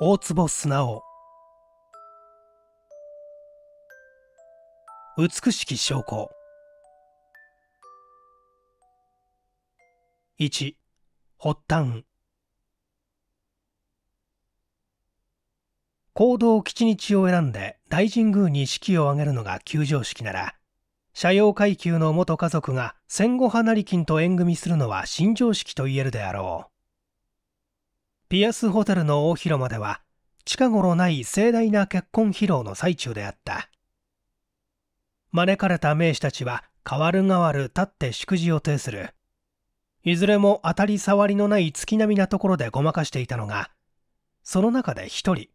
大坪素直美しき証拠1発端行動吉日を選んで大神宮に式を挙げるのが旧常式なら社用階級の元家族が戦後離れ金と縁組するのは新常識と言えるであろうピアスホテルの大広間では近頃ない盛大な結婚披露の最中であった招かれた名士たちは代わる代わる立って祝辞を呈するいずれも当たり障りのない月並みなところでごまかしていたのがその中で一人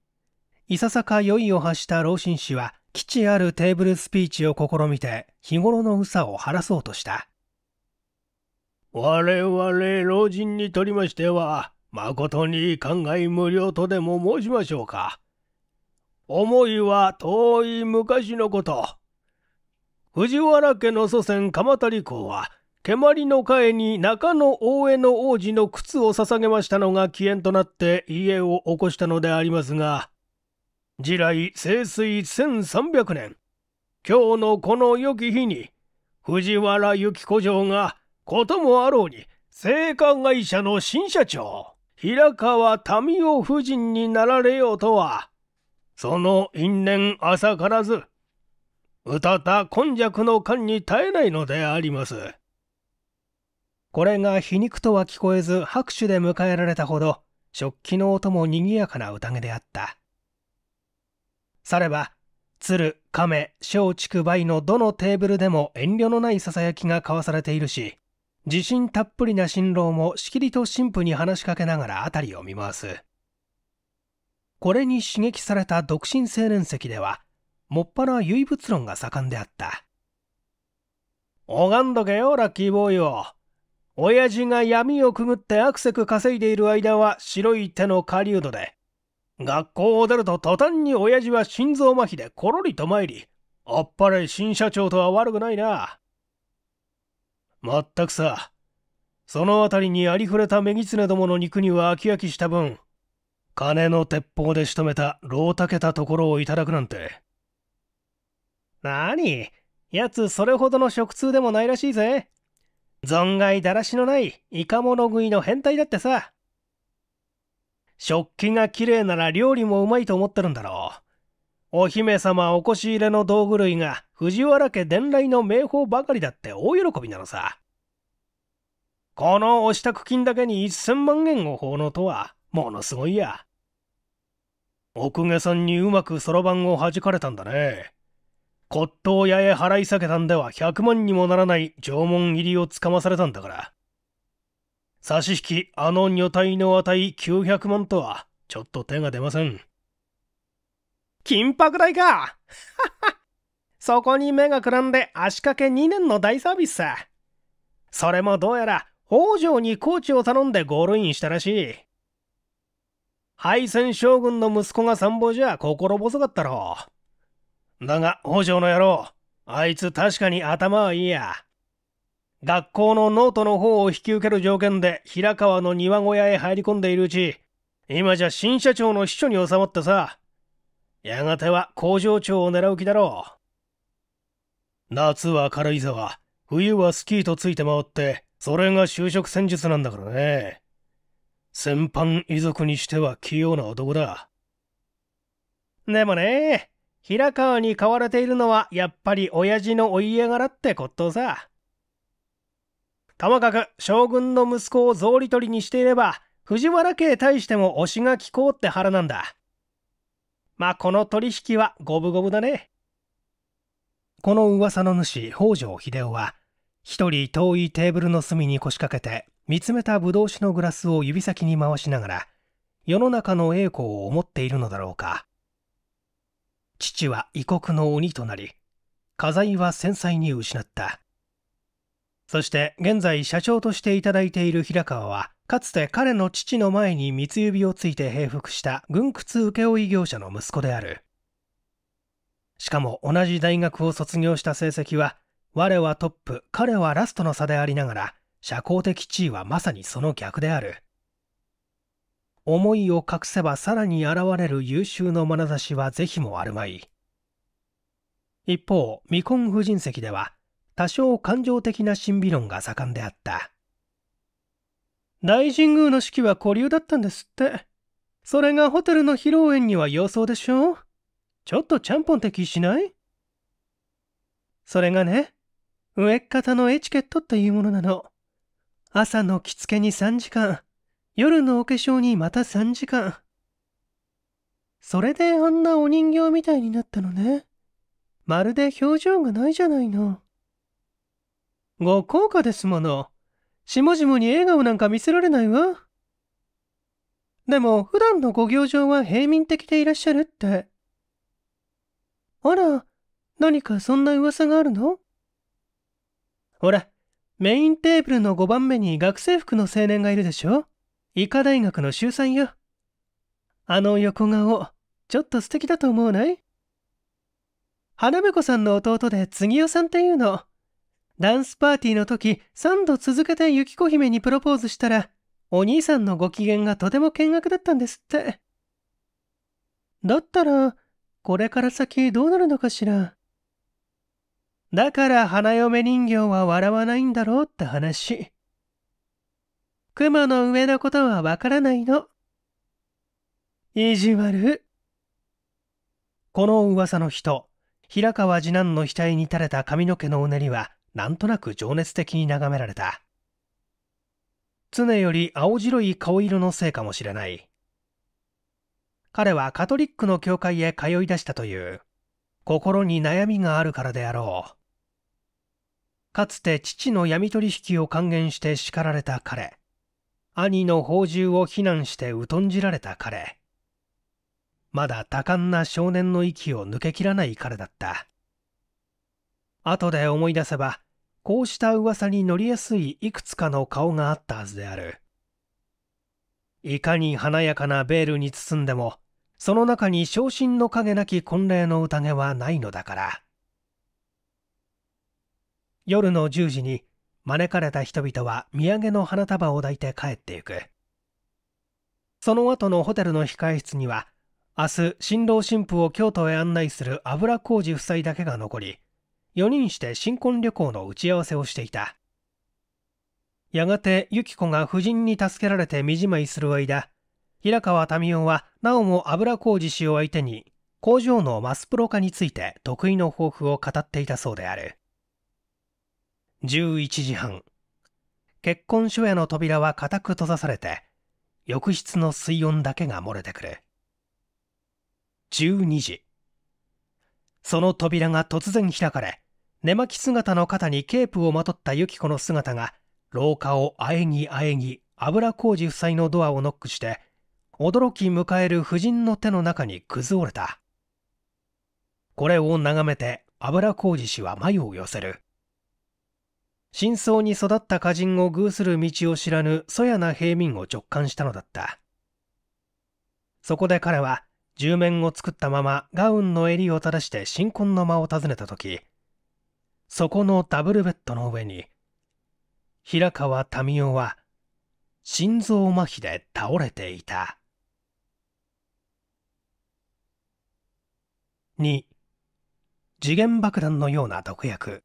いささか酔いを発した老紳士は基地あるテーブルスピーチを試みて日頃のうさを晴らそうとした我々老人にとりましては誠に考え無料とでも申しましょうか。思いは遠い昔のこと。藤原家の祖先鎌足公は、蹴鞠の会に中野大江の王子の靴を捧げましたのが起源となって家を起こしたのでありますが、時来清水1300年、今日のこの良き日に、藤原幸子城が、こともあろうに、青果会社の新社長。平川民夫夫人になられようとは、その因縁浅からず、歌った今弱の勘に耐えないのであります。これが皮肉とは聞こえず拍手で迎えられたほど、食器の音も賑やかな宴であった。されば、鶴、亀、松竹梅のどのテーブルでも遠慮のないささやきが交わされているし、自信たっぷりな新郎もしきりと神父に話しかけながら辺りを見回すこれに刺激された独身青年席ではもっぱら唯物論が盛んであった拝んどけよラッキーボーイを親父が闇をくぐってアクセク稼いでいる間は白い手の狩人で学校を出ると途端に親父は心臓麻痺でコロリと参りあっぱれ新社長とは悪くないなまったくさ。その辺りにありふれたメギツネどもの肉には飽き飽きした分、金の鉄砲で仕留めた老たけたところをいただくなんて。なにやつそれほどの食通でもないらしいぜ。存外だらしのないイカモノ食いの変態だってさ。食器が綺麗なら料理もうまいと思ってるんだろう。お姫様おこし入れの道具類が藤原家伝来の名宝ばかりだって大喜びなのさ。このお支度金だけに1000万円を奉納とは、ものすごいや。お公家さんにうまくそろばんを弾かれたんだね。骨董屋へ払い下げたんでは100万にもならない縄文入りをつかまされたんだから。差し引きあの女体の値900万とは、ちょっと手が出ません。金箔代か そこに目がくらんで足掛け2年の大サービスさ。それもどうやら北条にコーチを頼んでゴールインしたらしい。敗戦将軍の息子が参謀じゃ心細かったろう。だが北条の野郎、あいつ確かに頭はいいや。学校のノートの方を引き受ける条件で平川の庭小屋へ入り込んでいるうち、今じゃ新社長の秘書に収まってさ、やがては工場長を狙う気だろう。夏は軽井沢、冬はスキーとついて回って、それが就職戦術なんだからね。先般遺族にしては器用な男だ。でもね、平川に買われているのはやっぱり親父のお家柄ってことさ。ともかく将軍の息子を草履取りにしていれば、藤原家へ対しても推しが聞こうって腹なんだ。まあこの取引は五分五分だね。この噂の主、北条英夫は、一人遠いテーブルの隅に腰掛けて、見つめたぶどう酒のグラスを指先に回しながら、世の中の栄光を思っているのだろうか。父は異国の鬼となり、家財は繊細に失った。そして現在社長としていただいている平川は、かつて彼の父の前に三つ指をついて平服した軍屈請負業者の息子である。しかも同じ大学を卒業した成績は、我はトップ、彼はラストの差でありながら、社交的地位はまさにその逆である。思いを隠せばさらに現れる優秀の眼差しは是非もあるまい。一方、未婚婦人席では、多少感情的な審美論が盛んであった。大神宮の式は古流だったんですってそれがホテルの披露宴には様相でしょちょっとちゃんぽん的しないそれがね植え方のエチケットっていうものなの朝の着付けに3時間夜のお化粧にまた3時間それであんなお人形みたいになったのねまるで表情がないじゃないのご高価ですものしもじもに笑顔なんか見せられないわ。でも、普段のご行場は平民的でいらっしゃるって。あら、何かそんな噂があるのほら、メインテーブルの5番目に学生服の青年がいるでしょ医科大学の秀才よ。あの横顔、ちょっと素敵だと思わない花婿さんの弟で次男さんっていうの。ダンスパーティーの時3度続けて雪子姫にプロポーズしたらお兄さんのご機嫌がとても見学だったんですってだったらこれから先どうなるのかしらだから花嫁人形は笑わないんだろうって話雲の上のことはわからないの意地悪この噂の人平川次男の額に垂れた髪の毛のうねりはなんとなく情熱的に眺められた常より青白い顔色のせいかもしれない彼はカトリックの教会へ通い出したという心に悩みがあるからであろうかつて父の闇取引を還元して叱られた彼兄の宝珠を非難して疎んじられた彼まだ多感な少年の息を抜けきらない彼だった後で思い出せばこうした噂に乗りやすいいくつかの顔があったはずである。いかに華やかなベールに包んでも、その中に昇進の影なき婚礼の宴はないのだから。夜の10時に招かれた人々は土産の花束を抱いて帰ってゆく。その後のホテルの控え室には、明日、新郎新婦を京都へ案内する油小路夫妻だけが残り、4人して新婚旅行の打ち合わせをしていたやがてユキ子が夫人に助けられて身じまいする間平川民夫はなおも油小路氏を相手に工場のマスプロ化について得意の抱負を語っていたそうである11時半結婚書屋の扉は固く閉ざされて浴室の水温だけが漏れてくる12時その扉が突然開かれ寝巻き姿の肩にケープをまとったユキコの姿が廊下をあえぎあえぎ油小路夫妻のドアをノックして驚き迎える夫人の手の中に崩れたこれを眺めて油小路氏は眉を寄せる真相に育った歌人を偶する道を知らぬそやな平民を直感したのだったそこで彼は十面を作ったままガウンの襟を正して新婚の間を訪ねた時そこのダブルベッドの上に平川民夫は心臓麻痺で倒れていた2次元爆弾のような毒薬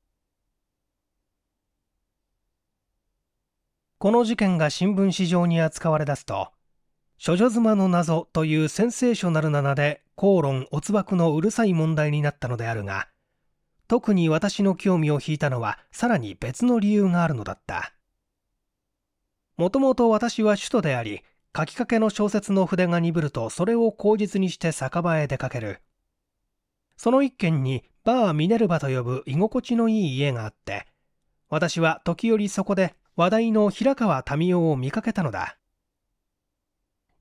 この事件が新聞紙上に扱われ出すと「処女妻の謎」というセンセーショナルな名で口論おつばくのうるさい問題になったのであるが特に私の興味を引いたのはさらに別の理由があるのだったもともと私は首都であり書きかけの小説の筆が鈍るとそれを口実にして酒場へ出かけるその一軒にバーミネルバと呼ぶ居心地のいい家があって私は時折そこで話題の平川民夫を見かけたのだ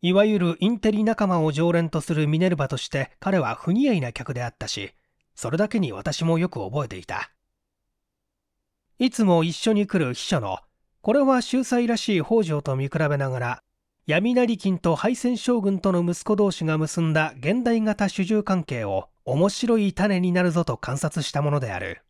いわゆるインテリ仲間を常連とするミネルヴァとして彼は不似合いな客であったしそれだけに私もよく覚えていたいつも一緒に来る秘書のこれは秀才らしい北条と見比べながら闇成金と敗戦将軍との息子同士が結んだ現代型主従関係を面白い種になるぞと観察したものである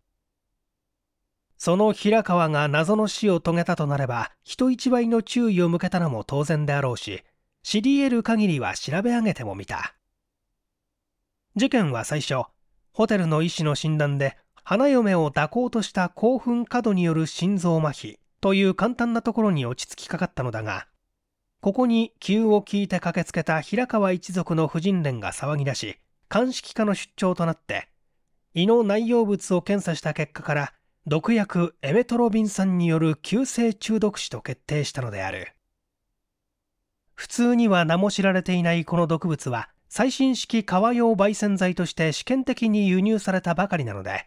その平川が謎の死を遂げたとなれば人一倍の注意を向けたのも当然であろうし知り得る限りは調べ上げてもみた事件は最初ホテルの医師の診断で花嫁を抱こうとした興奮過度による心臓麻痺という簡単なところに落ち着きかかったのだがここに急を聞いて駆けつけた平川一族の婦人連が騒ぎ出し鑑識課の出張となって胃の内容物を検査した結果から毒薬エメトロビン酸による急性中毒死と決定したのである普通には名も知られていないこの毒物は最新式革用焙煎剤として試験的に輸入されたばかりなので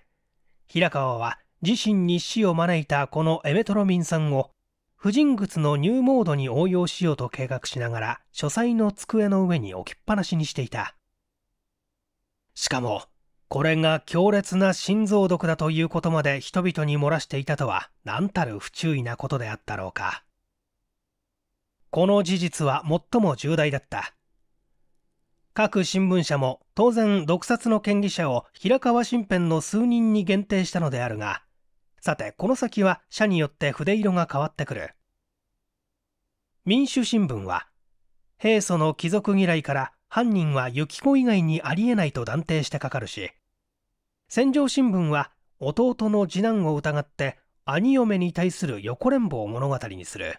平川は自身に死を招いたこのエメトロミン酸を婦人靴のニューモードに応用しようと計画しながら書斎の机の上に置きっぱなしにしていたしかもこれが強烈な心臓毒だということまで人々に漏らしていたとは何たる不注意なことであったろうかこの事実は最も重大だった各新聞社も当然毒殺の権利者を平川新編の数人に限定したのであるがさてこの先は社によって筆色が変わってくる民主新聞は平素の貴族嫌いから犯人は雪子以外にありえないと断定してかかるし戦場新聞は弟の次男を疑って兄嫁に対する横連棒を物語にする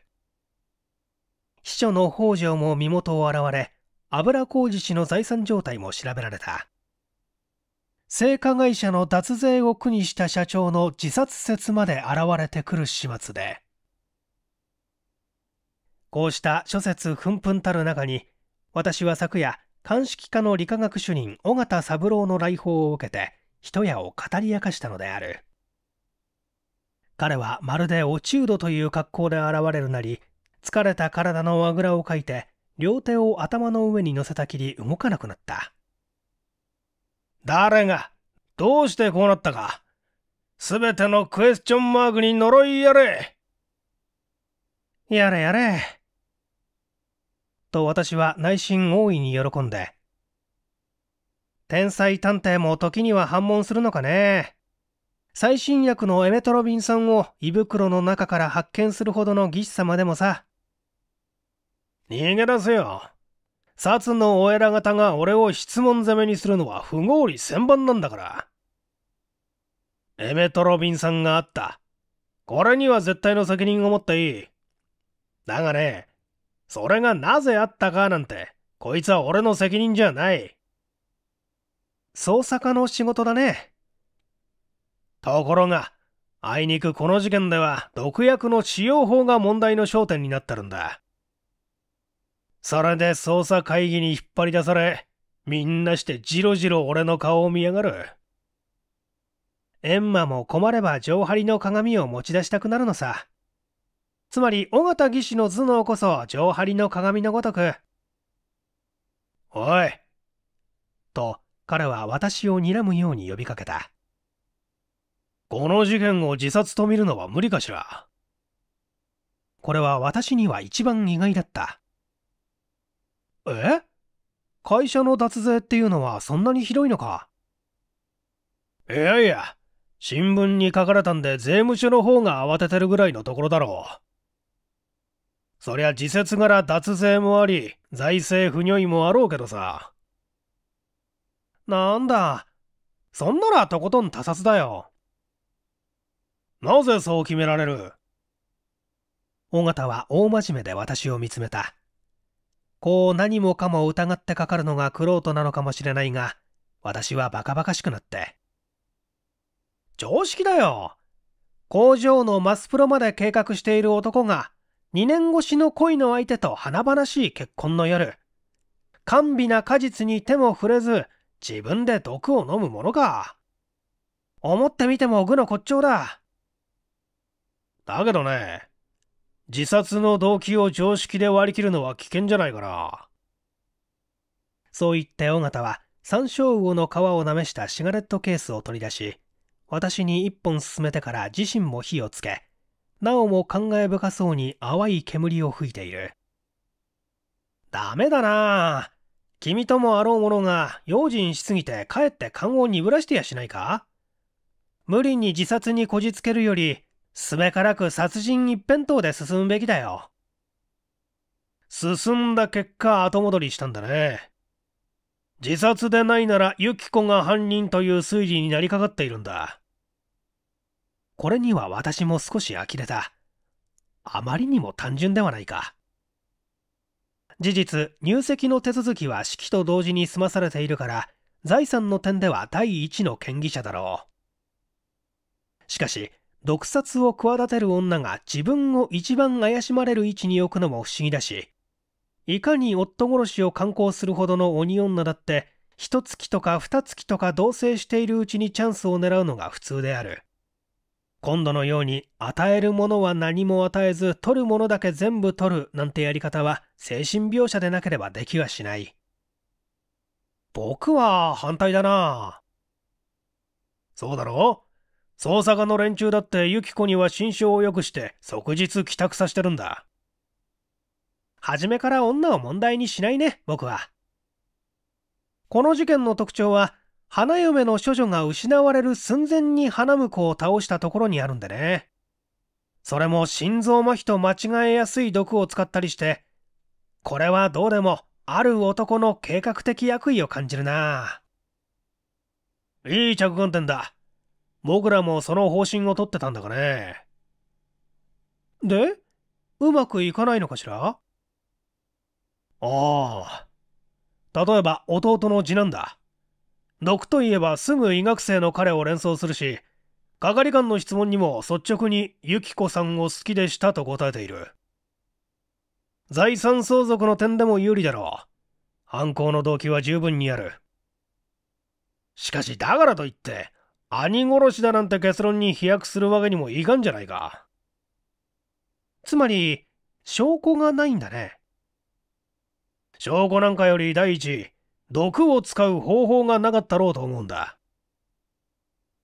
秘書の北条も身元を現れ油小路氏の財産状態も調べられた製菓会社の脱税を苦にした社長の自殺説まで現れてくる始末でこうした諸説紛んたる中に私は昨夜鑑識課の理化学主任尾形三郎の来訪を受けて一夜を語り明かしたのである彼はまるで落ち度という格好で現れるなり疲れた体のあぐらをかいて両手を頭の上に乗せたきり動かなくなった。誰が、どうしてこうなったか。すべてのクエスチョンマークに呪いやれ。やれやれ。と私は内心大いに喜んで。天才探偵も時には反問するのかね。最新薬のエメトロビン酸を胃袋の中から発見するほどの技師様でもさ。逃げ出せよ。札のお偉方が俺を質問攻めにするのは不合理千番なんだから。エメトロビンさんがあった。これには絶対の責任を持っていい。だがね、それがなぜあったかなんて、こいつは俺の責任じゃない。捜査課の仕事だね。ところが、あいにくこの事件では毒薬の使用法が問題の焦点になってるんだ。それで捜査会議に引っ張り出され、みんなしてじろじろ俺の顔を見やがる。エンマも困れば上張りの鏡を持ち出したくなるのさ。つまり、尾形義士の頭脳こそ上張りの鏡のごとく。おいと、彼は私を睨むように呼びかけた。この事件を自殺と見るのは無理かしら。これは私には一番意外だった。え会社の脱税っていうのはそんなにひどいのかいやいや、新聞に書かれたんで税務署の方が慌ててるぐらいのところだろう。そりゃ自説柄脱税もあり、財政不如意もあろうけどさ。なんだ、そんならとことん他殺だよ。なぜそう決められる尾形は大真面目で私を見つめた。こう何もかも疑ってかかるのが苦労となのかもしれないが、私はバカバカしくなって。常識だよ工場のマスプロまで計画している男が、2年越しの恋の相手と華々しい結婚の夜、甘美な果実に手も触れず、自分で毒を飲むものか。思ってみても愚の骨頂だ。だけどね、自殺の動機を常識で割り切るのは危険じゃないかな。そう言って尾形は、山椒魚の皮をなめしたシガレットケースを取り出し、私に一本進めてから自身も火をつけ、なおも感慨深そうに淡い煙を吹いている。ダメだな君ともあろう者が用心しすぎてかえって勘を鈍らしてやしないか無理に自殺にこじつけるよりすべからく殺人一辺倒で進むべきだよ。進んだ結果後戻りしたんだね。自殺でないならユキコが犯人という推理になりかかっているんだ。これには私も少し呆れた。あまりにも単純ではないか。事実、入籍の手続きは式と同時に済まされているから、財産の点では第一の権疑者だろう。しかし、毒殺を企てる女が自分を一番怪しまれる位置に置くのも不思議だし、いかに夫殺しを敢行するほどの鬼女だって、一月とか二月とか同棲しているうちにチャンスを狙うのが普通である。今度のように与えるものは何も与えず取るものだけ全部取るなんてやり方は精神描写でなければできはしない。僕は反対だなそうだろう捜査課の連中だってユキコには心証を良くして即日帰宅させてるんだ。初めから女を問題にしないね、僕は。この事件の特徴は、花嫁の処女が失われる寸前に花婿を倒したところにあるんでね。それも心臓麻痺と間違えやすい毒を使ったりして、これはどうでも、ある男の計画的役位を感じるな。いい着眼点だ。僕らもその方針をとってたんだがね。で、うまくいかないのかしらああ。例えば弟の次男だ。毒といえばすぐ医学生の彼を連想するし、係官の質問にも率直にユキコさんを好きでしたと答えている。財産相続の点でも有利だろう。犯行の動機は十分にある。しかしだからといって、兄殺しだなんて結論に飛躍するわけにもいかんじゃないか。つまり、証拠がないんだね。証拠なんかより第一、毒を使う方法がなかったろうと思うんだ。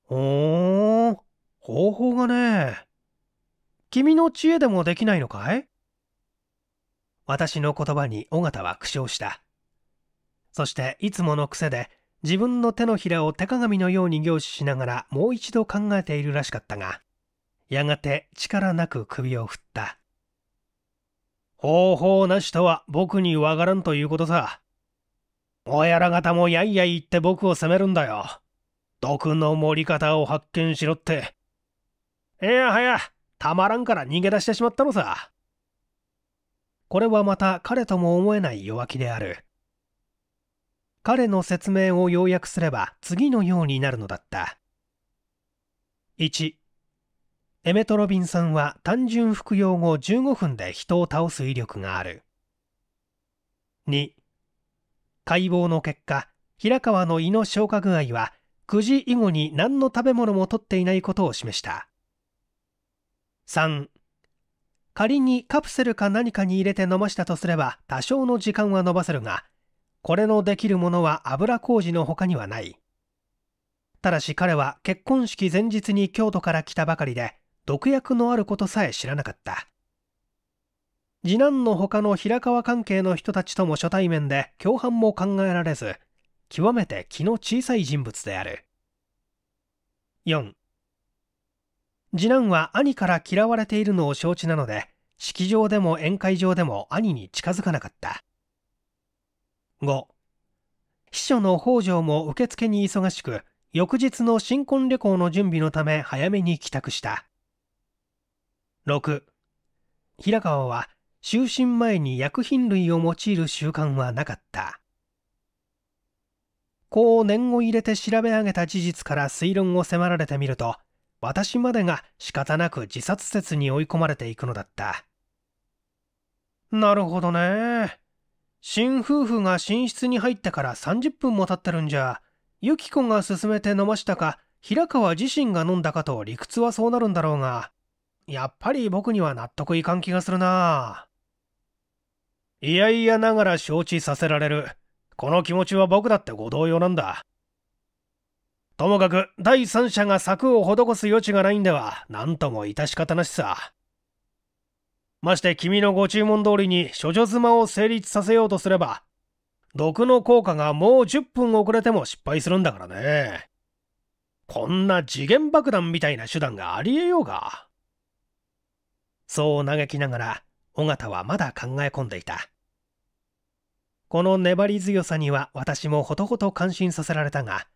ほーん、方法がね。君の知恵でもできないのかい私の言葉に尾形は苦笑した。そしていつもの癖で自分の手のひらを手鏡のように凝視しながらもう一度考えているらしかったが、やがて力なく首を振った。方法なしとは僕にわからんということさ。親ら方もやいやい言って僕を責めるんだよ。毒の盛り方を発見しろって。いやはや、たまらんから逃げ出してしまったのさ。これはまた彼とも思えない弱気である。彼の説明を要約すれば次のようになるのだった1エメトロビン酸は単純服用後15分で人を倒す威力がある2解剖の結果平川の胃の消化具合は9時以後に何の食べ物も取っていないことを示した3仮にカプセルか何かに入れて飲ましたとすれば多少の時間は延ばせるがこれのできるものは油事の他にはないただし彼は結婚式前日に京都から来たばかりで毒薬のあることさえ知らなかった次男の他の平川関係の人たちとも初対面で共犯も考えられず極めて気の小さい人物である4次男は兄から嫌われているのを承知なので式場でも宴会場でも兄に近づかなかった5秘書の北条も受付に忙しく翌日の新婚旅行の準備のため早めに帰宅した6平川は就寝前に薬品類を用いる習慣はなかったこう念を入れて調べ上げた事実から推論を迫られてみると私までが仕方なく自殺説に追い込まれていくのだったなるほどね新夫婦が寝室に入ってから30分も経ってるんじゃユキコが勧めて飲ましたか平川自身が飲んだかと理屈はそうなるんだろうがやっぱり僕には納得いかん気がするないやいやながら承知させられるこの気持ちは僕だってご同様なんだともかく第三者が策を施す余地がないんでは何とも致し方なしさまして君のご注文通りに処女妻を成立させようとすれば、毒の効果がもう10分遅れても失敗するんだからね。こんな次元爆弾みたいな手段がありえようが。そう嘆きながら、尾形はまだ考え込んでいた。この粘り強さには私もほとほと感心させられたが、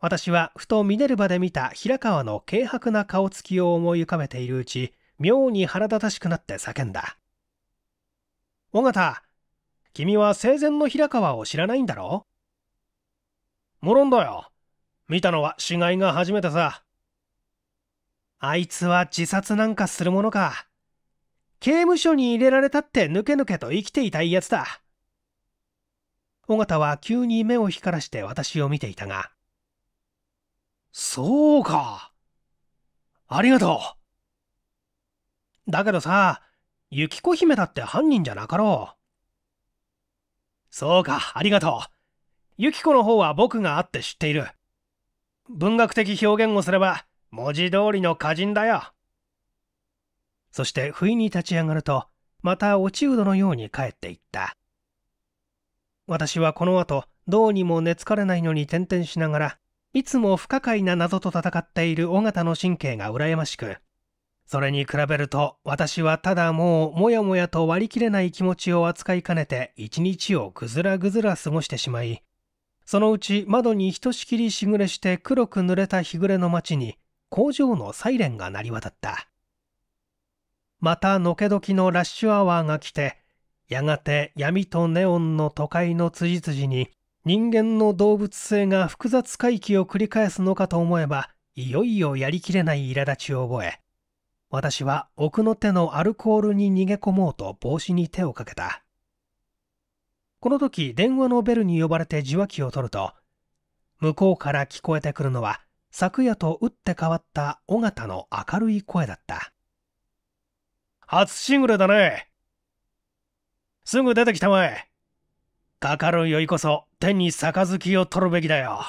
私はふとミネルヴァで見た平川の軽薄な顔つきを思い浮かべているうち、妙に腹立たしくなって叫んだ尾形君は生前の平川を知らないんだろもろんだよ見たのは死骸が初めてさあいつは自殺なんかするものか刑務所に入れられたってぬけぬけと生きていたいやつだ尾形は急に目を光らして私を見ていたがそうかありがとうだけどさ、雪子姫だって犯人じゃなかろう。そうか、ありがとう。雪子の方は僕があって知っている。文学的表現をすれば、文字通りの歌人だよ。そして不意に立ち上がると、また落ちうどのように帰っていった。私はこの後、どうにも寝つかれないのに転々しながら、いつも不可解な謎と戦っている尾形の神経が羨ましく、それに比べると私はただもうもやもやと割り切れない気持ちを扱いかねて一日をぐずらぐずら過ごしてしまいそのうち窓にひとしきりしぐれして黒く濡れた日暮れの街に工場のサイレンが鳴り渡ったまたのけ時のラッシュアワーが来てやがて闇とネオンの都会の辻々に人間の動物性が複雑回帰を繰り返すのかと思えばいよいよやりきれない苛立ちを覚え私は奥の手のアルコールに逃げ込もうと帽子に手をかけた。この時、電話のベルに呼ばれて受話器を取ると、向こうから聞こえてくるのは、昨夜と打って変わった尾形の明るい声だった。初シングルだね。すぐ出てきたまえ。かかるよいこそ手に杯を取るべきだよ。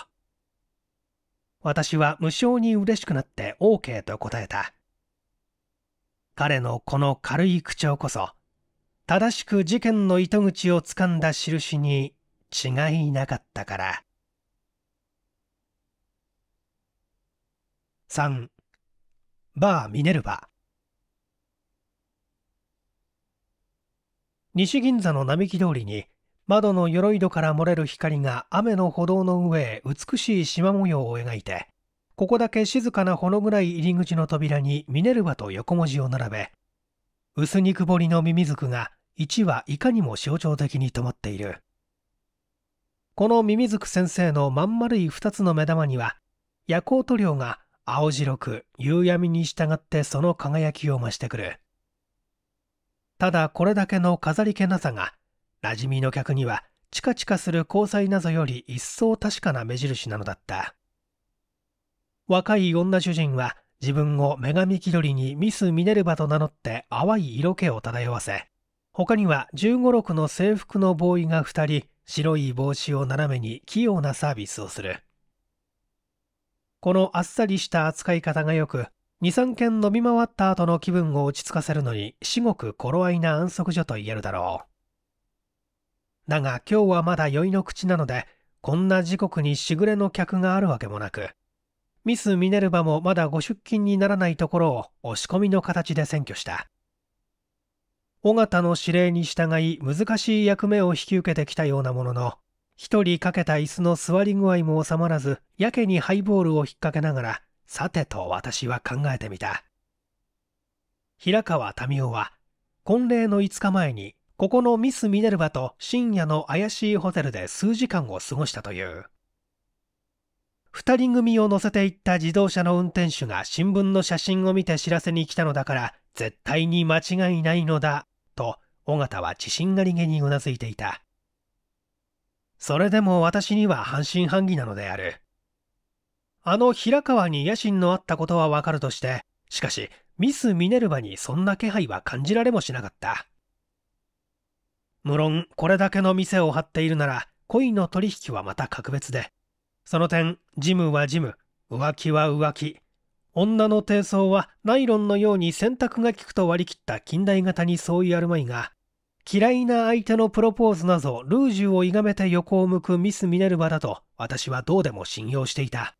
私は無性に嬉しくなって OK と答えた。彼のこの軽い口調こそ正しく事件の糸口をつかんだ印に違いなかったから3バーミネルバ西銀座の並木通りに窓の鎧戸から漏れる光が雨の歩道の上へ美しい縞模様を描いてここだけ静かなほの暗い入り口の扉にミネルヴァと横文字を並べ、薄肉彫りのミミズクが1羽いかにも象徴的に止まっている。このミミズク先生のまん丸い2つの目玉には、夜光塗料が青白く夕闇に従ってその輝きを増してくる。ただこれだけの飾り気なさが、馴染みの客にはチカチカする交際謎より一層確かな目印なのだった。若い女主人は自分を女神気取りにミス・ミネルヴァと名乗って淡い色気を漂わせ他には1 5 6の制服のボーイが2人白い帽子を斜めに器用なサービスをするこのあっさりした扱い方がよく23軒飲み回った後の気分を落ち着かせるのに至極頃合いな安息所と言えるだろうだが今日はまだ酔いの口なのでこんな時刻にしぐれの客があるわけもなくミス・ミネルヴァもまだご出勤にならないところを押し込みの形で占拠した尾形の指令に従い難しい役目を引き受けてきたようなものの一人かけた椅子の座り具合も収まらずやけにハイボールを引っ掛けながらさてと私は考えてみた平川民夫は婚礼の5日前にここのミス・ミネルヴァと深夜の怪しいホテルで数時間を過ごしたという2人組を乗せていった自動車の運転手が新聞の写真を見て知らせに来たのだから絶対に間違いないのだと尾形は自信ありげにうなずいていたそれでも私には半信半疑なのであるあの平川に野心のあったことはわかるとしてしかしミス・ミネルヴァにそんな気配は感じられもしなかった無論これだけの店を張っているなら恋の取引はまた格別でその点ジムはジム浮気は浮気女の低層はナイロンのように選択が利くと割り切った近代型に相違あるまいが嫌いな相手のプロポーズなどルージュをいがめて横を向くミス・ミネルヴァだと私はどうでも信用していた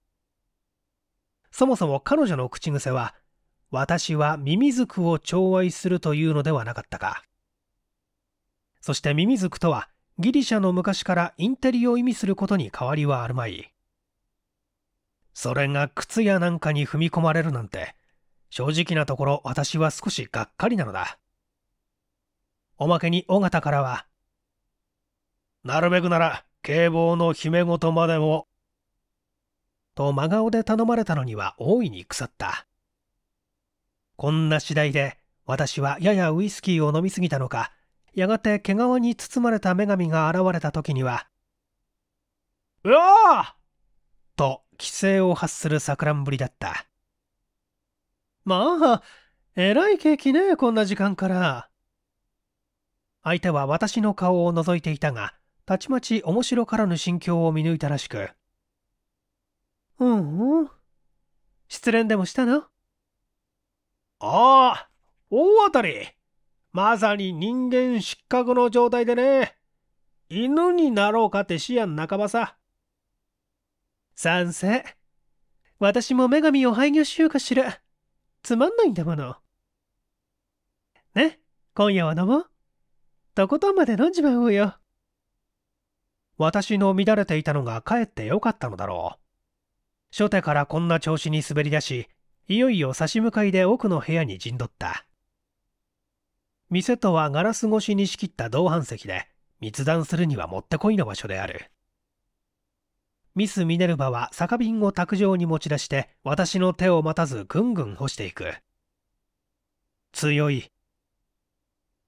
そもそも彼女の口癖は私はミミズクを寵愛するというのではなかったかそしてミミズクとはギリシャの昔からインテリを意味することに変わりはあるまいそれが靴やなんかに踏み込まれるなんて、正直なところ私は少しがっかりなのだ。おまけに尾形からは、なるべくなら警棒の姫ごとまでも、と真顔で頼まれたのには大いに腐った。こんな次第で私はややウイスキーを飲みすぎたのか、やがて毛皮に包まれた女神が現れた時には、うわあと規制を発するさくらんぶりだったまあえらいケーキねこんな時間から相手は私の顔を覗いていたがたちまち面白からぬ心境を見抜いたらしくうんうん失恋でもしたのああ大当たりまさに人間失格の状態でね犬になろうかって思案半ばさ賛成私も女神を廃業しようかしらつまんないんだものね今夜は飲もうとことんまで飲んじまおうよ私の乱れていたのがかえってよかったのだろう初手からこんな調子に滑り出しいよいよ差し向かいで奥の部屋に陣取った店とはガラス越しに仕切った同伴席で密談するにはもってこいの場所であるミス・ミネルヴァは酒瓶を卓上に持ち出して私の手を待たずぐんぐん干していく強い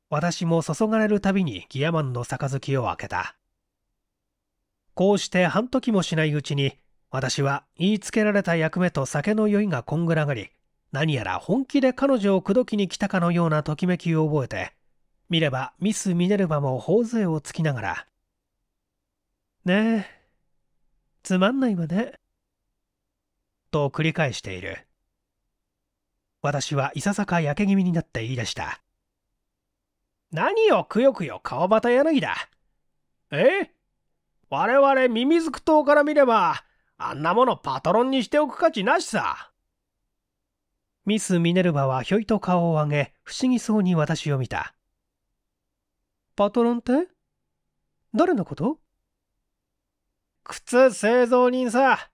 私も注がれるたびにギヤマンの杯を開けたこうして半時もしないうちに私は言いつけられた役目と酒の酔いがこんぐらがり何やら本気で彼女を口説きに来たかのようなときめきを覚えて見ればミス・ミネルヴァも頬杖をつきながら「ねえつまんないわね。と繰り返している。私はいささか焼け気味になって言い出した。何をくよくよ川端柳だ。え我々ミミズク島から見れば、あんなものパトロンにしておく価値なしさ。ミス・ミネルヴァはひょいと顔を上げ、不思議そうに私を見た。パトロンって誰のこと靴製造人さ。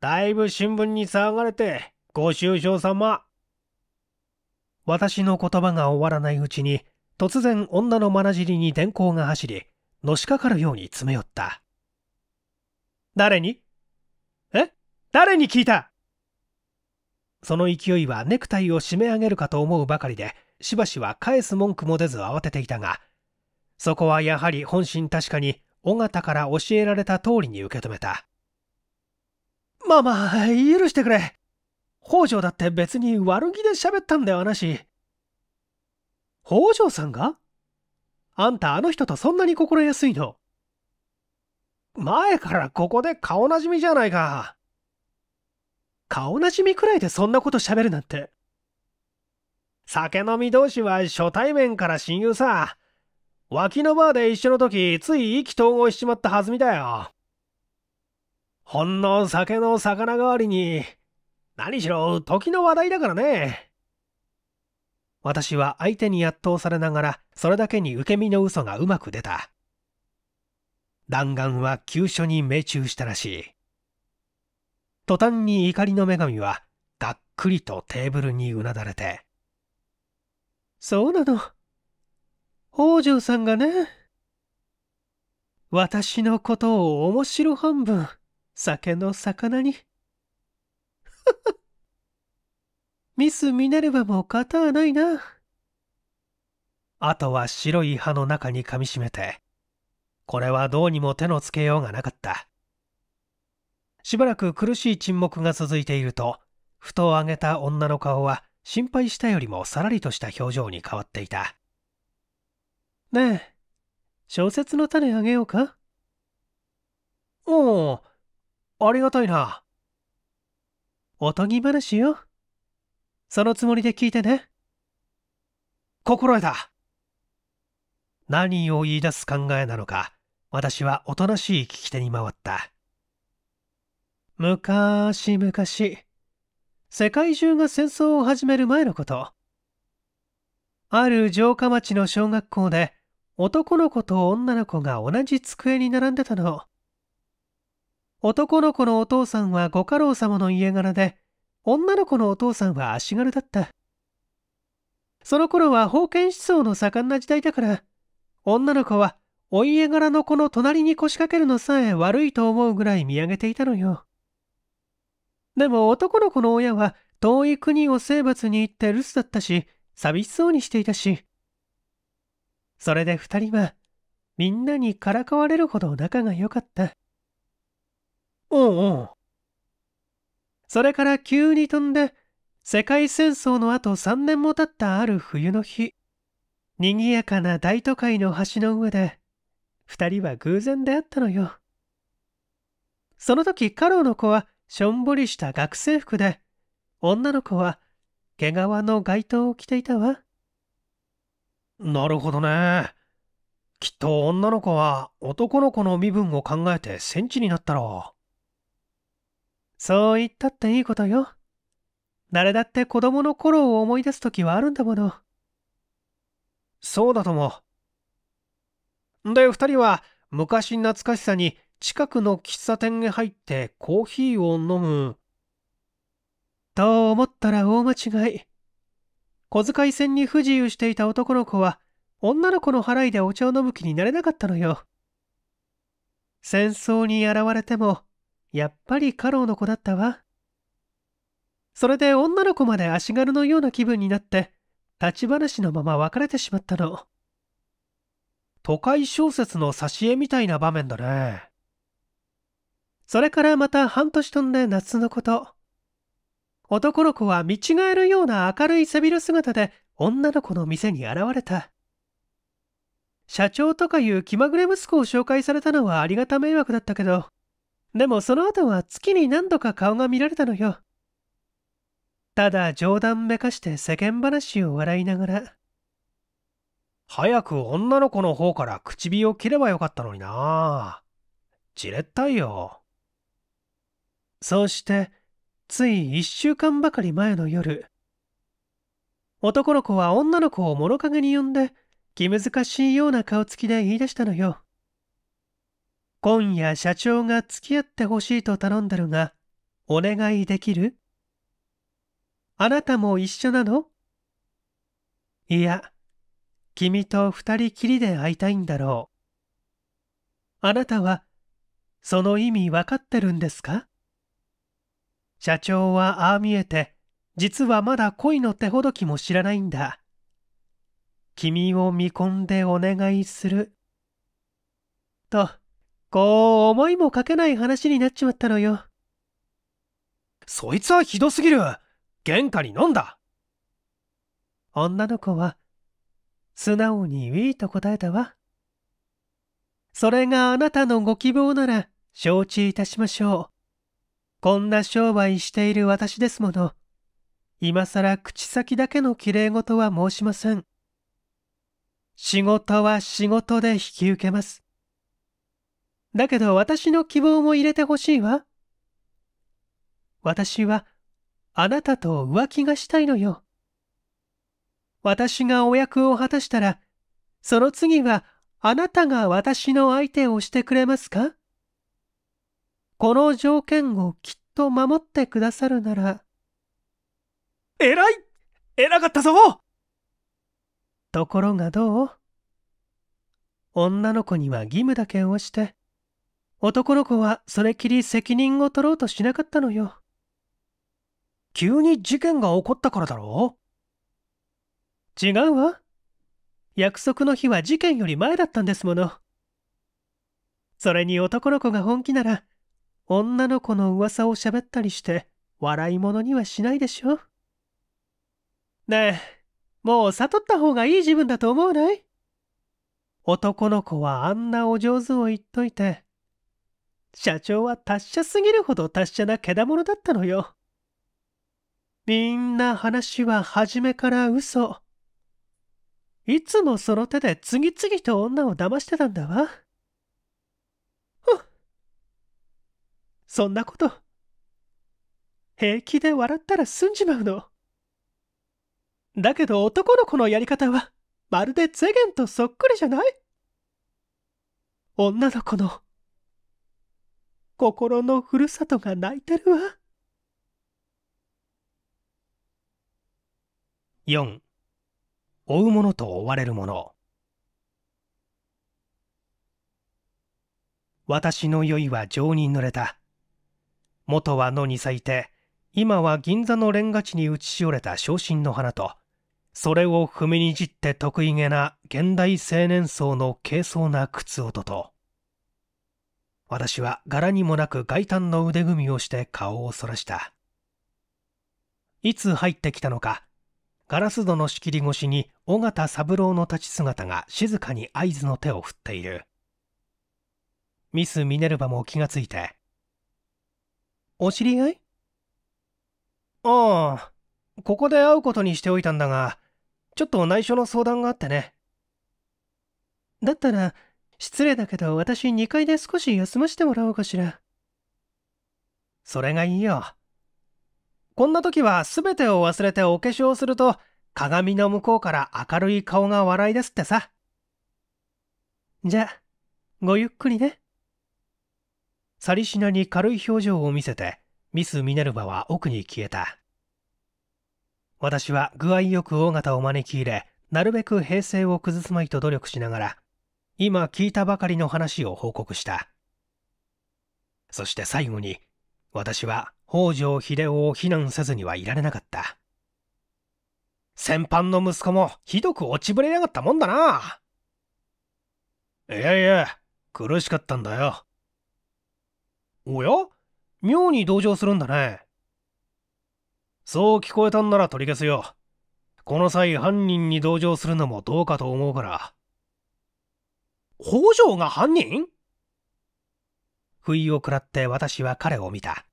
だいぶ新聞に騒がれて、ご愁傷様。私の言葉が終わらないうちに、突然女のまなじりに電光が走り、のしかかるように詰め寄った。誰にえ誰に聞いたその勢いはネクタイを締め上げるかと思うばかりで、しばしは返す文句も出ず慌てていたが、そこはやはり本心確かに尾形から教えられた通りに受け止めた。まあまあ、許してくれ。北条だって別に悪気で喋ったんではなし。北条さんがあんたあの人とそんなに心安いの前からここで顔なじみじゃないか。顔なじみくらいでそんなこと喋るなんて。酒飲み同士は初対面から親友さ。脇のバーで一緒の時、つい意気投合しちまったはずみだよ。ほんの酒の魚代わりに、何しろ時の話題だからね。私は相手に圧倒されながら、それだけに受け身の嘘がうまく出た。弾丸は急所に命中したらしい。途端に怒りの女神は、がっくりとテーブルにうなだれて。そうなの。北条さんがね、私のことを面白半分、酒の魚に。ミス・ミネルヴァも型はないな。あとは白い歯の中に噛みしめて、これはどうにも手のつけようがなかった。しばらく苦しい沈黙が続いていると、ふと上げた女の顔は心配したよりもさらりとした表情に変わっていた。ねえ、小説の種あげようかおお、ありがたいな。おとぎ話よ。そのつもりで聞いてね。心得た。何を言い出す考えなのか、私はおとなしい聞き手に回った。むかしむかし、世界中が戦争を始める前のこと。ある城下町の小学校で男の子と女の子が同じ机に並んでたの。男の子のお父さんはご家老様の家柄で、女の子のお父さんは足軽だった。その頃は封建思想の盛んな時代だから、女の子はお家柄の子の隣に腰掛けるのさえ悪いと思うぐらい見上げていたのよ。でも男の子の親は遠い国を征伐に行って留守だったし、寂しそうにしていたし、それで二人はみんなにからかわれるほど仲が良かったおうおうそれから急に飛んで世界戦争のあと3年も経ったある冬の日にぎやかな大都会の橋の上で二人は偶然出会ったのよその時家老の子はしょんぼりした学生服で女の子は毛皮の街灯を着ていたわなるほどね。きっと女の子は男の子の身分を考えて戦地になったろう。そう言ったっていいことよ。誰だって子供の頃を思い出す時はあるんだもの。そうだとも。で、二人は昔懐かしさに近くの喫茶店へ入ってコーヒーを飲む。と思ったら大間違い。小遣い船に不自由していた男の子は、女の子の払いでお茶を飲む気になれなかったのよ。戦争に現れても、やっぱり家老の子だったわ。それで女の子まで足軽のような気分になって、立ち話のまま別れてしまったの。都会小説の挿絵みたいな場面だね。それからまた半年飛んで夏のこと。男の子は見違えるような明るい背広姿で女の子の店に現れた。社長とかいう気まぐれ息子を紹介されたのはありがた迷惑だったけど、でもその後は月に何度か顔が見られたのよ。ただ冗談めかして世間話を笑いながら。早く女の子の方から口火を切ればよかったのにな。じれったいよ。そうして、つい1週間ばかり前の夜男の子は女の子を物陰に呼んで気難しいような顔つきで言い出したのよ今夜社長が付き合ってほしいと頼んだのがお願いできるあなたも一緒なのいや君と二人きりで会いたいんだろうあなたはその意味わかってるんですか社長はああ見えて、実はまだ恋の手ほどきも知らないんだ。君を見込んでお願いする。と、こう思いもかけない話になっちまったのよ。そいつはひどすぎる玄関に飲んだ女の子は、素直にウィーと答えたわ。それがあなたのご希望なら承知いたしましょう。こんな商売している私ですもの。今さら口先だけのきれい事は申しません。仕事は仕事で引き受けます。だけど私の希望も入れてほしいわ。私はあなたと浮気がしたいのよ。私がお役を果たしたら、その次はあなたが私の相手をしてくれますかこの条件をきっと守ってくださるなら。偉い偉かったぞところがどう女の子には義務だけをして、男の子はそれきり責任を取ろうとしなかったのよ。急に事件が起こったからだろう違うわ。約束の日は事件より前だったんですもの。それに男の子が本気なら女の子の噂を喋ったりして笑い物にはしないでしょねえもう悟った方がいい自分だと思わない男の子はあんなお上手を言っといて社長は達者すぎるほど達者なけだものだったのよみんな話は初めから嘘いつもその手で次々と女を騙してたんだわ。そんなこと。平気で笑ったら済んじまうの。だけど男の子のやり方は、まるで世間とそっくりじゃない女の子の、心のふるさとが泣いてるわ。4. 追うものと追われるもの。私の酔いは情に濡れた。元は野に咲いて今は銀座のレンガ地に打ちしおれた昇進の花とそれを踏みにじって得意げな現代青年層の軽装な靴音と私は柄にもなく外観の腕組みをして顔をそらしたいつ入ってきたのかガラス戸の仕切り越しに尾形三郎の立ち姿が静かに合図の手を振っているミス・ミネルヴァも気がついてお知り合いああ、ここで会うことにしておいたんだが、ちょっと内緒の相談があってね。だったら、失礼だけど私2階で少し休ませてもらおうかしら。それがいいよ。こんな時は全てを忘れてお化粧すると、鏡の向こうから明るい顔が笑いですってさ。じゃ、ごゆっくりね。サりシに軽い表情を見せてミス・ミネルヴァは奥に消えた私は具合よく大型を招き入れなるべく平静を崩すまいと努力しながら今聞いたばかりの話を報告したそして最後に私は北条秀夫を非難せずにはいられなかった先般の息子もひどく落ちぶれやがったもんだないやいや苦しかったんだよおや妙に同情するんだね。そう聞こえたんなら取り消すよ。この際犯人に同情するのもどうかと思うから。北条が犯人不意を食らって私は彼を見た。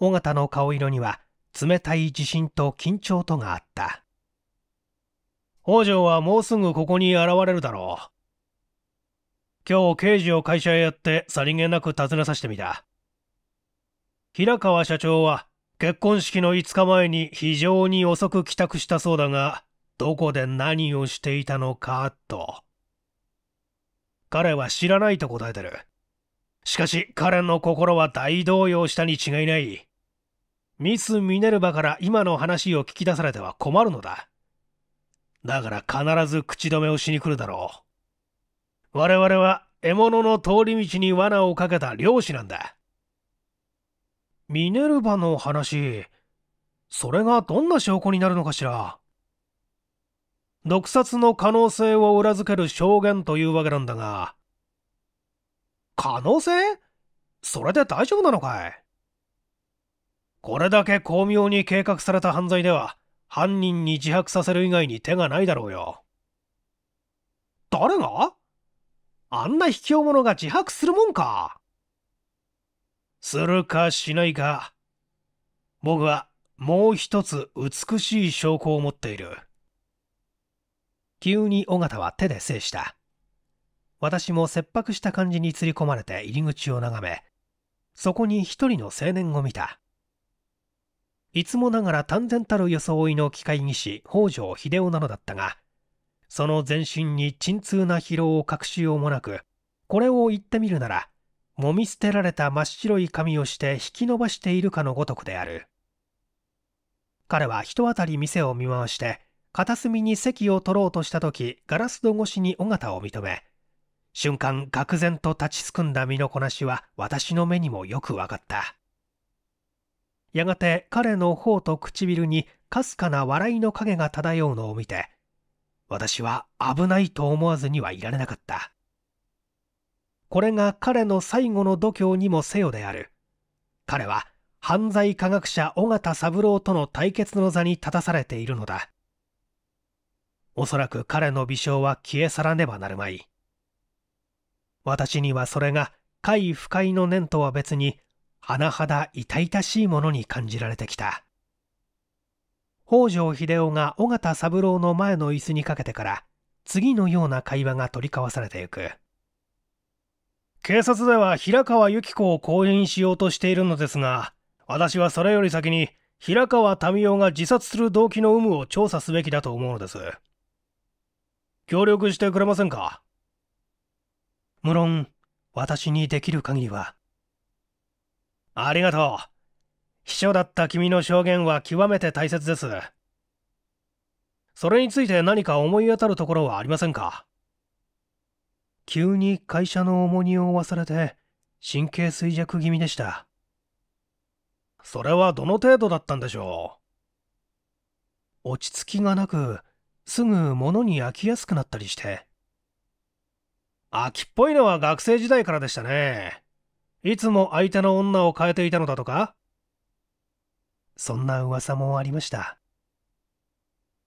尾形の顔色には冷たい自信と緊張とがあった。北条はもうすぐここに現れるだろう。今日刑事を会社へやってさりげなく尋ねさせてみた。平川社長は結婚式の5日前に非常に遅く帰宅したそうだが、どこで何をしていたのか、と。彼は知らないと答えてる。しかし彼の心は大動揺したに違いない。ミス・ミネルヴァから今の話を聞き出されては困るのだ。だから必ず口止めをしに来るだろう。我々は獲物の通り道に罠をかけた漁師なんだ。ミネルヴァの話、それがどんな証拠になるのかしら。毒殺の可能性を裏付ける証言というわけなんだが、可能性それで大丈夫なのかいこれだけ巧妙に計画された犯罪では、犯人に自白させる以外に手がないだろうよ。誰があんな卑怯者が自白するもんか。するかしないか、僕はもう一つ美しい証拠を持っている。急に尾形は手で制した。私も切迫した感じに釣り込まれて入り口を眺め、そこに一人の青年を見た。いつもながら単然たる装いの機械技師北条秀夫なのだったが、その全身に鎮痛な疲労を隠しようもなくこれを言ってみるならもみ捨てられた真っ白い髪をして引き伸ばしているかのごとくである彼は人当たり店を見回して片隅に席を取ろうとした時ガラス戸越しに尾形を認め瞬間愕然と立ちすくんだ身のこなしは私の目にもよく分かったやがて彼の頬と唇にかすかな笑いの影が漂うのを見て私は危ないと思わずにはいられなかったこれが彼の最後の度胸にもせよである彼は犯罪科学者尾形三郎との対決の座に立たされているのだおそらく彼の微笑は消え去らねばなるまい私にはそれが快不快の念とは別に甚だ痛々しいものに感じられてきた北条英夫が尾形三郎の前の椅子にかけてから次のような会話が取り交わされていく警察では平川由紀子を公演しようとしているのですが私はそれより先に平川民夫が自殺する動機の有無を調査すべきだと思うのです協力してくれませんか無論私にできる限りはありがとう秘書だった君の証言は極めて大切です。それについて何か思い当たるところはありませんか急に会社の重荷を負わされて神経衰弱気味でした。それはどの程度だったんでしょう落ち着きがなく、すぐ物に飽きやすくなったりして。飽きっぽいのは学生時代からでしたね。いつも相手の女を変えていたのだとかそんな噂もありました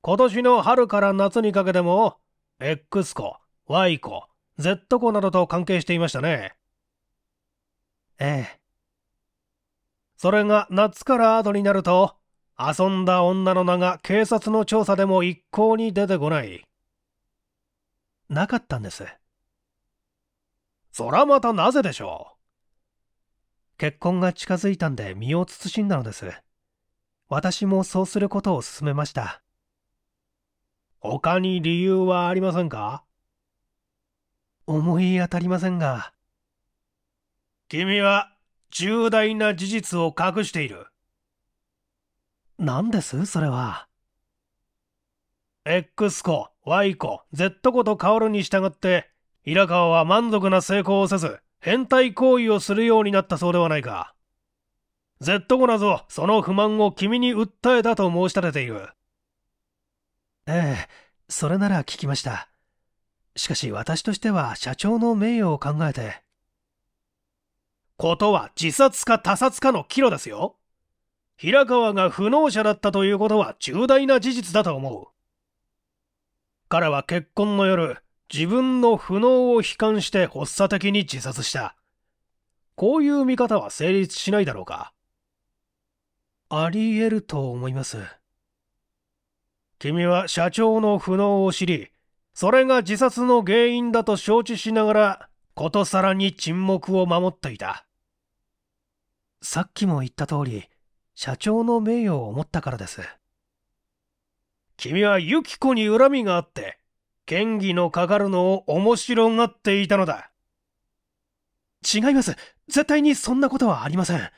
今年の春から夏にかけても X 子 Y 子 Z 子などと関係していましたねええそれが夏から後になると遊んだ女の名が警察の調査でも一向に出てこないなかったんですそらまたなぜでしょう結婚が近づいたんで身を慎んだのです私もそうすることを勧めました。他に理由はありませんか思い当たりませんが。君は重大な事実を隠している。何ですそれは。X 子 Y 子 Z 子と薫に従って、平川は満足な成功をせず、変態行為をするようになったそうではないか。Z 5なぞその不満を君に訴えたと申し立てているええそれなら聞きましたしかし私としては社長の名誉を考えてことは自殺か他殺かの岐路ですよ平川が不能者だったということは重大な事実だと思う彼は結婚の夜自分の不能を悲観して発作的に自殺したこういう見方は成立しないだろうかありえると思います。君は社長の不能を知り、それが自殺の原因だと承知しながら、ことさらに沈黙を守っていた。さっきも言った通り、社長の名誉を思ったからです。君はユキコに恨みがあって、嫌疑のかかるのを面白がっていたのだ。違います。絶対にそんなことはありません。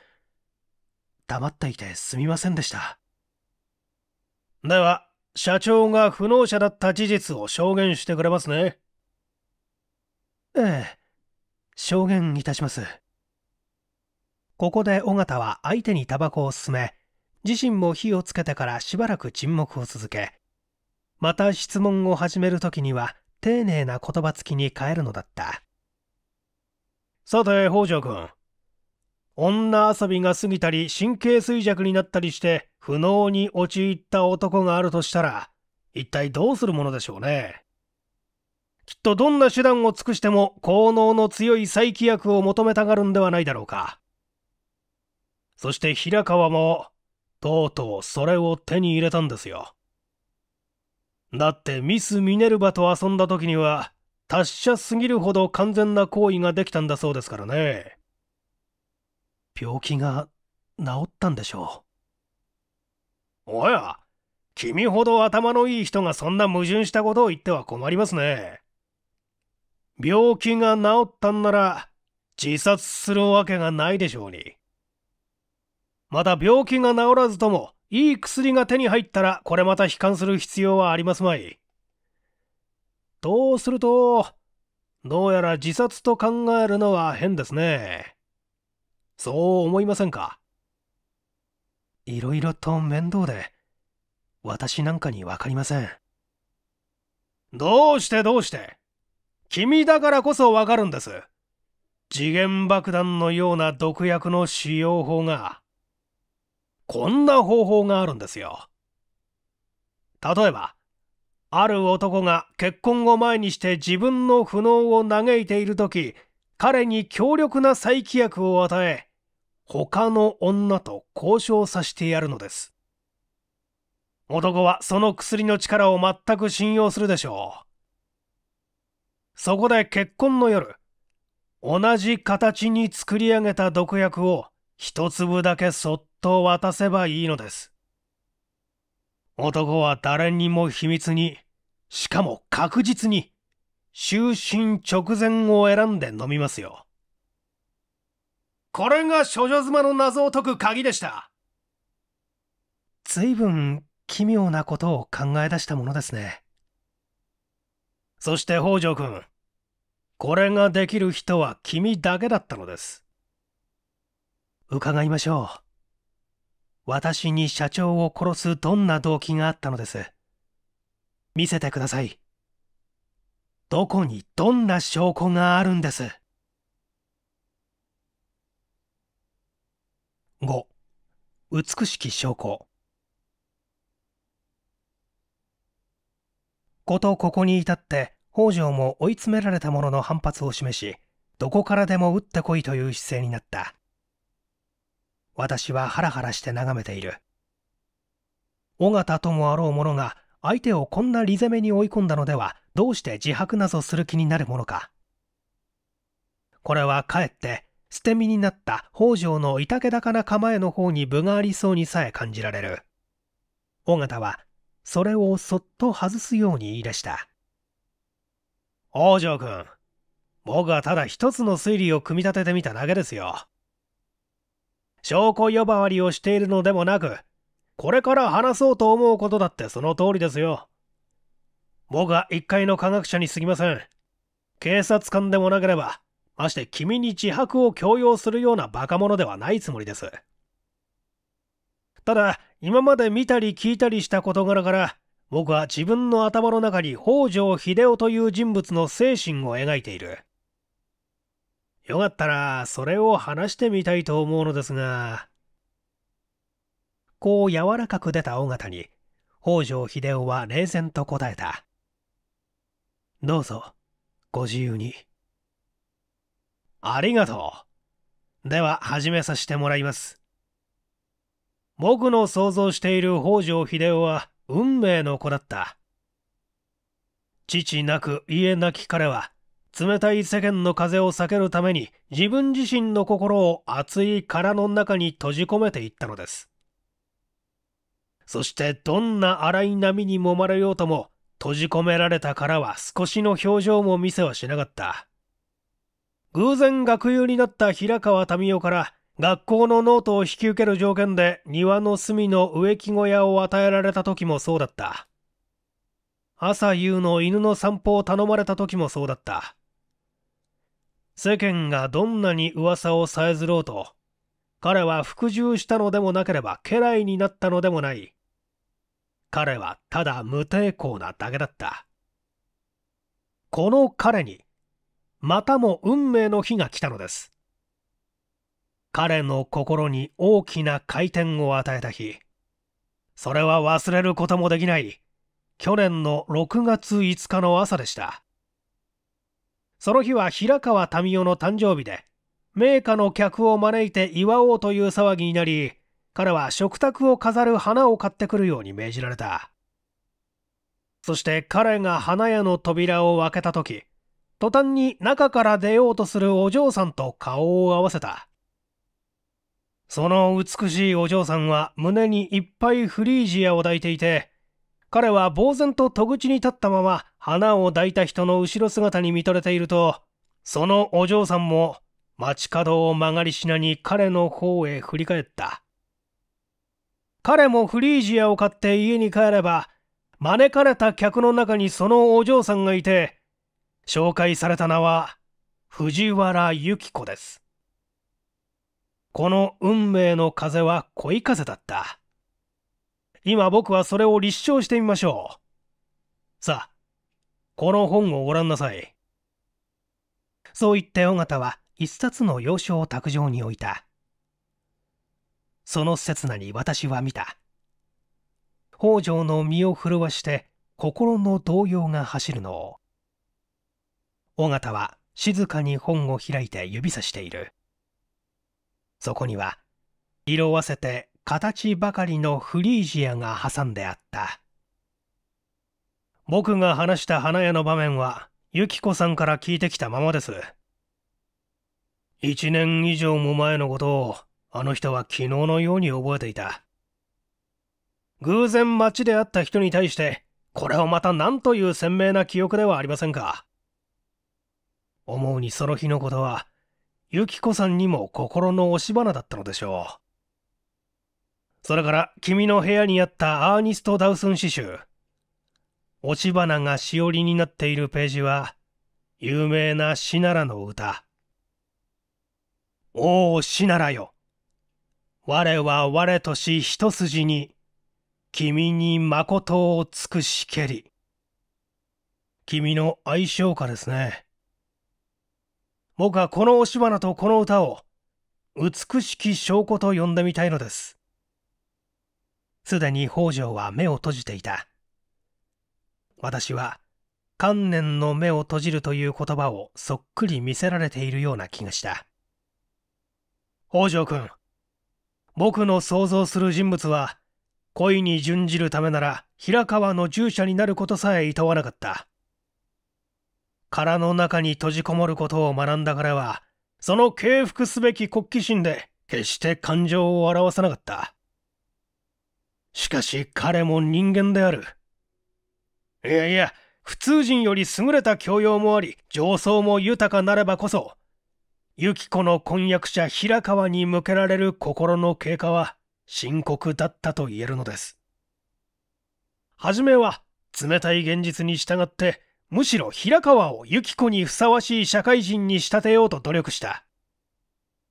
黙っていてすみませんでしたでは社長が不能者だった事実を証言してくれますねええ証言いたしますここで尾形は相手にタバコを勧め自身も火をつけてからしばらく沈黙を続けまた質問を始める時には丁寧な言葉つきに変えるのだったさて北条君女遊びが過ぎたり神経衰弱になったりして不能に陥った男があるとしたら一体どうするものでしょうねきっとどんな手段を尽くしても効能の強い再起薬を求めたがるんではないだろうかそして平川もとうとうそれを手に入れたんですよだってミス・ミネルヴァと遊んだ時には達者すぎるほど完全な行為ができたんだそうですからね病気が治ったんでしょうおや君ほど頭のいい人がそんな矛盾したことを言っては困りますね病気が治ったんなら自殺するわけがないでしょうにまた病気が治らずともいい薬が手に入ったらこれまた悲観する必要はありますまいどうするとどうやら自殺と考えるのは変ですね。そう思いませんかいろいろと面倒で私なんかに分かりませんどうしてどうして君だからこそ分かるんです次元爆弾のような毒薬の使用法がこんな方法があるんですよ例えばある男が結婚を前にして自分の不能を嘆いている時彼に強力な再起薬を与え他の女と交渉させてやるのです。男はその薬の力を全く信用するでしょう。そこで結婚の夜、同じ形に作り上げた毒薬を一粒だけそっと渡せばいいのです。男は誰にも秘密に、しかも確実に、就寝直前を選んで飲みますよ。これが処女妻の謎を解く鍵でした随分奇妙なことを考え出したものですねそして北条君これができる人は君だけだったのです伺いましょう私に社長を殺すどんな動機があったのです見せてくださいどこにどんな証拠があるんです5美しき証拠ことここに至って北条も追い詰められたものの反発を示しどこからでも打ってこいという姿勢になった私はハラハラして眺めている尾形ともあろう者が相手をこんな利攻めに追い込んだのではどうして自白なぞする気になるものかこれはかえって捨て身になった北条のいたけだかな構えの方に分がありそうにさえ感じられる尾形はそれをそっと外すように言い出した北条君僕はただ一つの推理を組み立ててみただけですよ証拠呼ばわりをしているのでもなくこれから話そうと思うことだってその通りですよ僕は一介の科学者にすぎません警察官でもなければまして君に自白を強要するようなバカ者ではないつもりです。ただ、今まで見たり聞いたりした事柄から、僕は自分の頭の中に北条英夫という人物の精神を描いている。よかったら、それを話してみたいと思うのですが。こう柔らかく出た尾形に、北条英夫は冷然と答えた。どうぞ、ご自由に。ありがとう。では始めさせてもらいます。僕の想像している北条英夫は運命の子だった。父なく家なき彼は、冷たい世間の風を避けるために自分自身の心を熱い殻の中に閉じ込めていったのです。そしてどんな荒い波に揉まれようとも、閉じ込められたからは少しの表情も見せはしなかった。偶然学友になった平川民夫から学校のノートを引き受ける条件で庭の隅の植木小屋を与えられた時もそうだった。朝夕の犬の散歩を頼まれた時もそうだった。世間がどんなに噂をさえずろうと、彼は服従したのでもなければ家来になったのでもない。彼はただ無抵抗なだけだった。この彼に、またも運命の日が来たのです彼の心に大きな回転を与えた日それは忘れることもできない去年の6月5日の朝でしたその日は平川民夫の誕生日で名家の客を招いて祝おうという騒ぎになり彼は食卓を飾る花を買ってくるように命じられたそして彼が花屋の扉を開けた時途端に中から出ようとするお嬢さんと顔を合わせた。その美しいお嬢さんは胸にいっぱいフリージアを抱いていて、彼は呆然と戸口に立ったまま花を抱いた人の後ろ姿に見とれていると、そのお嬢さんも街角を曲がりしなに彼の方へ振り返った。彼もフリージアを買って家に帰れば、招かれた客の中にそのお嬢さんがいて、紹介された名は藤原由紀子です。この運命の風は恋風だった。今僕はそれを立証してみましょう。さあ、この本をご覧なさい。そう言って尾形は一冊の洋書を卓上に置いた。その刹那に私は見た。北条の身を震わして心の動揺が走るのを尾形は静かに本を開いて指さしているそこには色あせて形ばかりのフリージアが挟んであった僕が話した花屋の場面はユキコさんから聞いてきたままです1年以上も前のことをあの人は昨日のように覚えていた偶然街で会った人に対してこれをまた何という鮮明な記憶ではありませんか思うにその日のことは、ユキコさんにも心の押し花だったのでしょう。それから君の部屋にあったアーニスト・ダウスン詩集。落ち花がしおりになっているページは、有名なシナラの歌。おお、シナラよ。我は我とし一筋に、君に誠を尽くしけり。君の愛称かですね。僕はこの押し花とこの歌を美しき証拠と呼んでみたいのです。すでに北条は目を閉じていた。私は観念の目を閉じるという言葉をそっくり見せられているような気がした。北条君、僕の想像する人物は恋に準じるためなら平川の従者になることさえいとわなかった。殻の中に閉じこもることを学んだ彼はその敬服すべき国旗心で決して感情を表さなかったしかし彼も人間であるいやいや普通人より優れた教養もあり情操も豊かなればこそユキ子の婚約者平川に向けられる心の経過は深刻だったと言えるのです初めは冷たい現実に従ってむしろ平川をユキコにふさわしい社会人に仕立てようと努力した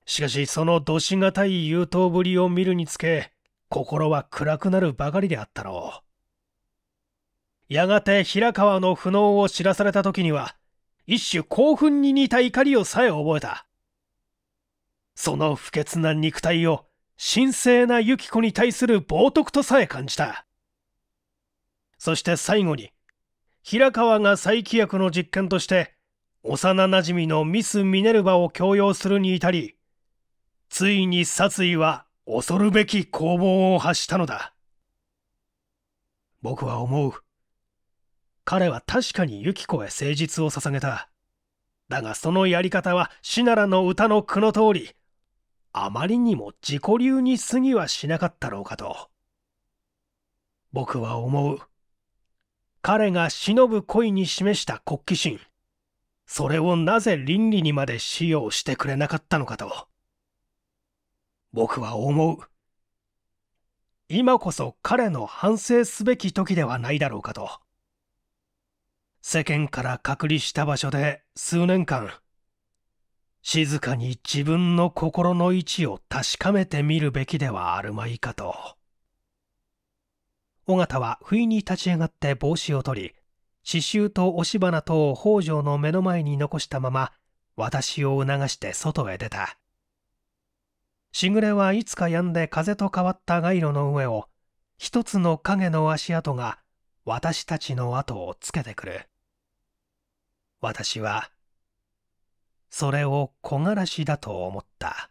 しかしそのどしがたい優等ぶりを見るにつけ心は暗くなるばかりであったろうやがて平川の不能を知らされた時には一種興奮に似た怒りをさえ覚えたその不潔な肉体を神聖なユキコに対する冒涜とさえ感じたそして最後に平川が再起約の実験として幼なじみのミス・ミネルヴァを強要するに至りついに殺意は恐るべき攻防を発したのだ僕は思う彼は確かにユキコへ誠実を捧げただがそのやり方はシナラの歌の句の通りあまりにも自己流に過ぎはしなかったろうかと僕は思う彼が忍ぶ恋に示した国旗心それをなぜ倫理にまで使用してくれなかったのかと僕は思う今こそ彼の反省すべき時ではないだろうかと世間から隔離した場所で数年間静かに自分の心の位置を確かめてみるべきではあるまいかと。尾形は不意に立ち上がって帽子を取り刺繍と押し花とを北条の目の前に残したまま私を促して外へ出たしぐれはいつか止んで風と変わった街路の上を一つの影の足跡が私たちの後をつけてくる私はそれを木枯らしだと思った